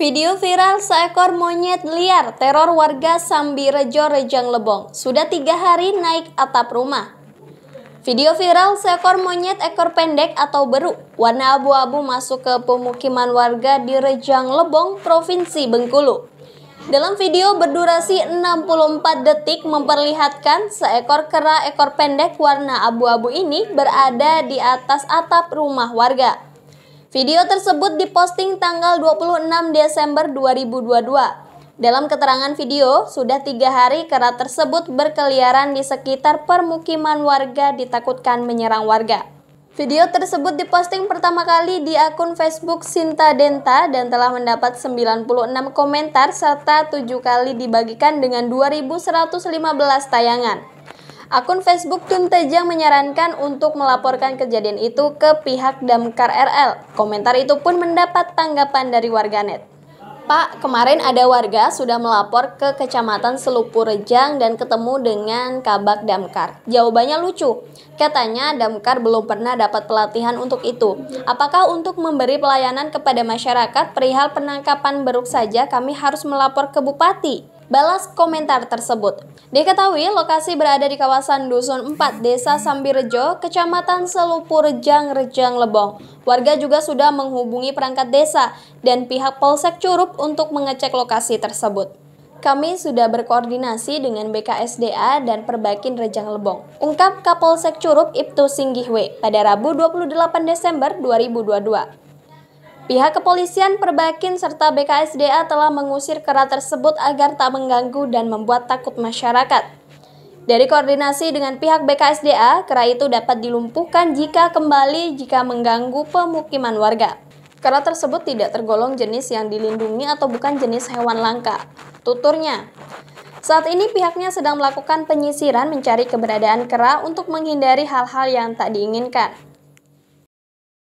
Video viral seekor monyet liar teror warga Sambirejo Rejang Lebong sudah tiga hari naik atap rumah. Video viral seekor monyet ekor pendek atau beruk warna abu-abu masuk ke pemukiman warga di Rejang Lebong, Provinsi Bengkulu. Dalam video berdurasi 64 detik memperlihatkan seekor kera ekor pendek warna abu-abu ini berada di atas atap rumah warga. Video tersebut diposting tanggal 26 Desember 2022. Dalam keterangan video, sudah tiga hari kera tersebut berkeliaran di sekitar permukiman warga ditakutkan menyerang warga. Video tersebut diposting pertama kali di akun Facebook Sinta Denta dan telah mendapat 96 komentar serta 7 kali dibagikan dengan 2115 tayangan. Akun Facebook Tun Tejang menyarankan untuk melaporkan kejadian itu ke pihak Damkar RL. Komentar itu pun mendapat tanggapan dari warganet. Pak, kemarin ada warga sudah melapor ke Kecamatan Selupurejang dan ketemu dengan Kabak Damkar. Jawabannya lucu. Katanya Damkar belum pernah dapat pelatihan untuk itu. Apakah untuk memberi pelayanan kepada masyarakat perihal penangkapan beruk saja kami harus melapor ke bupati? balas komentar tersebut. Diketahui lokasi berada di kawasan Dusun 4, Desa Sambirejo, Kecamatan Selupur, Jang Lebong. Warga juga sudah menghubungi perangkat desa dan pihak Polsek Curup untuk mengecek lokasi tersebut kami sudah berkoordinasi dengan BKSDA dan Perbakin Rejang Lebong. Ungkap Kapolsek Curup Ibtu Singgihwe pada Rabu 28 Desember 2022. Pihak kepolisian, perbakin, serta BKSDA telah mengusir kera tersebut agar tak mengganggu dan membuat takut masyarakat. Dari koordinasi dengan pihak BKSDA, kera itu dapat dilumpuhkan jika kembali jika mengganggu pemukiman warga. Kera tersebut tidak tergolong jenis yang dilindungi atau bukan jenis hewan langka. Tuturnya, saat ini pihaknya sedang melakukan penyisiran mencari keberadaan kera untuk menghindari hal-hal yang tak diinginkan.